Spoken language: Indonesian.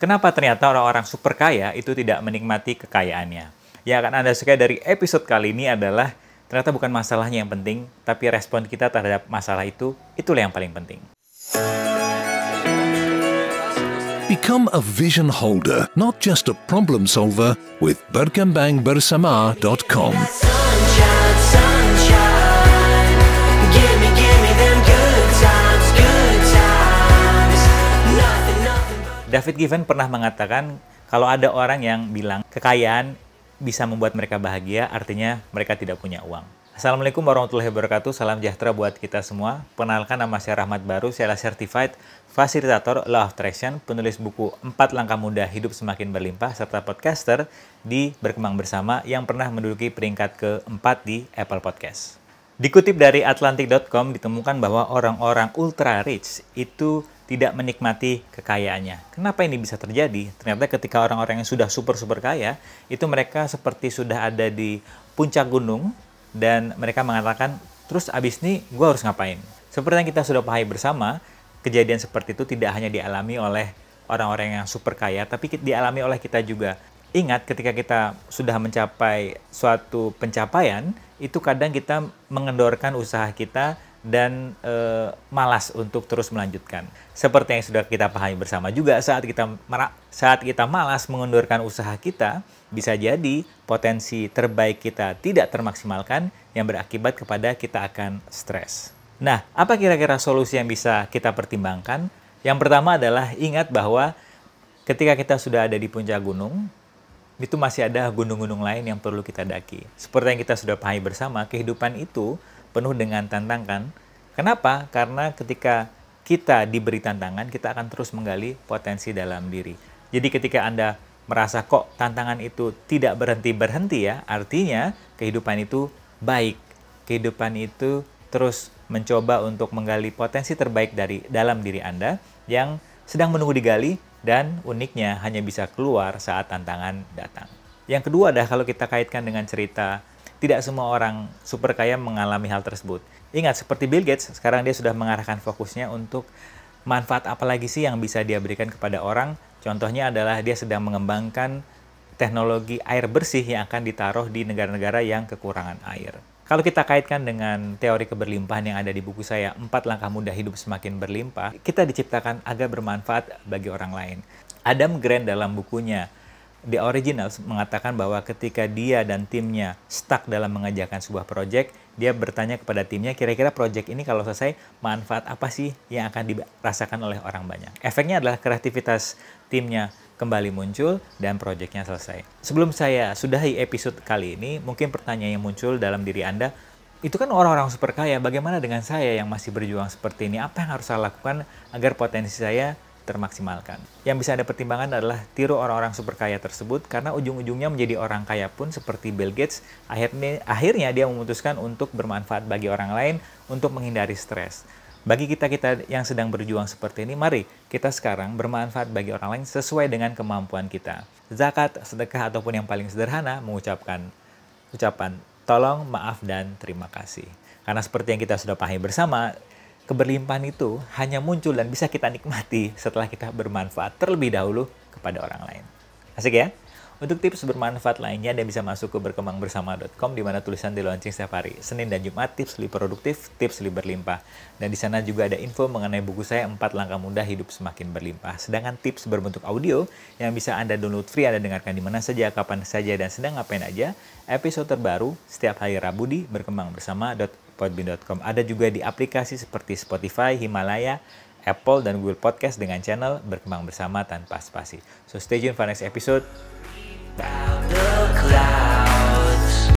Kenapa ternyata orang-orang super kaya itu tidak menikmati kekayaannya? Yang akan Anda sukai dari episode kali ini adalah ternyata bukan masalahnya yang penting, tapi respon kita terhadap masalah itu, itulah yang paling penting. Become a vision holder, not just a problem solver with berkembangbersama.com. David Given pernah mengatakan kalau ada orang yang bilang kekayaan bisa membuat mereka bahagia, artinya mereka tidak punya uang. Assalamualaikum warahmatullahi wabarakatuh, salam sejahtera buat kita semua. Perkenalkan nama saya Rahmat Baru, saya adalah Certified Facilitator Law of Traction, penulis buku 4 Langkah Mudah Hidup Semakin Berlimpah, serta podcaster di Berkembang Bersama yang pernah menduduki peringkat keempat di Apple Podcast. Dikutip dari Atlantic.com ditemukan bahwa orang-orang ultra rich itu tidak menikmati kekayaannya. Kenapa ini bisa terjadi? Ternyata ketika orang-orang yang sudah super-super kaya, itu mereka seperti sudah ada di puncak gunung dan mereka mengatakan, terus abis ini gue harus ngapain? Seperti yang kita sudah pahami bersama, kejadian seperti itu tidak hanya dialami oleh orang-orang yang super kaya, tapi dialami oleh kita juga. Ingat ketika kita sudah mencapai suatu pencapaian, itu kadang kita mengendorkan usaha kita dan e, malas untuk terus melanjutkan. Seperti yang sudah kita pahami bersama juga saat kita saat kita malas mengundurkan usaha kita, bisa jadi potensi terbaik kita tidak termaksimalkan yang berakibat kepada kita akan stres. Nah, apa kira-kira solusi yang bisa kita pertimbangkan? Yang pertama adalah ingat bahwa ketika kita sudah ada di puncak gunung, itu masih ada gunung-gunung lain yang perlu kita daki. Seperti yang kita sudah pahami bersama, kehidupan itu penuh dengan tantangan. Kenapa? Karena ketika kita diberi tantangan, kita akan terus menggali potensi dalam diri. Jadi ketika Anda merasa kok tantangan itu tidak berhenti-berhenti ya, artinya kehidupan itu baik. Kehidupan itu terus mencoba untuk menggali potensi terbaik dari dalam diri Anda yang sedang menunggu digali dan uniknya hanya bisa keluar saat tantangan datang. Yang kedua adalah kalau kita kaitkan dengan cerita tidak semua orang super kaya mengalami hal tersebut. Ingat, seperti Bill Gates, sekarang dia sudah mengarahkan fokusnya untuk manfaat apa lagi sih yang bisa dia berikan kepada orang. Contohnya adalah dia sedang mengembangkan teknologi air bersih yang akan ditaruh di negara-negara yang kekurangan air. Kalau kita kaitkan dengan teori keberlimpahan yang ada di buku saya, Empat Langkah Mudah Hidup Semakin Berlimpah, kita diciptakan agar bermanfaat bagi orang lain. Adam Grant dalam bukunya The Originals mengatakan bahwa ketika dia dan timnya stuck dalam mengerjakan sebuah proyek, dia bertanya kepada timnya, kira-kira proyek ini kalau selesai, manfaat apa sih yang akan dirasakan oleh orang banyak? Efeknya adalah kreativitas timnya kembali muncul dan proyeknya selesai. Sebelum saya sudahi episode kali ini, mungkin pertanyaan yang muncul dalam diri Anda, itu kan orang-orang super kaya, bagaimana dengan saya yang masih berjuang seperti ini? Apa yang harus saya lakukan agar potensi saya termaksimalkan. Yang bisa ada pertimbangan adalah tiru orang-orang super kaya tersebut karena ujung-ujungnya menjadi orang kaya pun seperti Bill Gates akhirnya akhirnya dia memutuskan untuk bermanfaat bagi orang lain untuk menghindari stres. Bagi kita-kita yang sedang berjuang seperti ini, mari kita sekarang bermanfaat bagi orang lain sesuai dengan kemampuan kita. Zakat, sedekah ataupun yang paling sederhana mengucapkan ucapan tolong, maaf dan terima kasih. Karena seperti yang kita sudah pahami bersama, keberlimpahan itu hanya muncul dan bisa kita nikmati setelah kita bermanfaat terlebih dahulu kepada orang lain. Asik ya? Untuk tips bermanfaat lainnya, Anda bisa masuk ke berkembangbersama.com di mana tulisan launching setiap hari. Senin dan Jumat, tips lebih produktif, tips lebih berlimpah. Dan di sana juga ada info mengenai buku saya 4 Langkah Mudah Hidup Semakin Berlimpah. Sedangkan tips berbentuk audio yang bisa Anda download free, Anda dengarkan di mana saja, kapan saja, dan sedang ngapain aja. Episode terbaru setiap hari Rabu di berkembangbersama.com podbean.com. Ada juga di aplikasi seperti Spotify, Himalaya, Apple, dan Google Podcast dengan channel Berkembang Bersama Tanpa Spasi. So stay tune for next episode. Bye.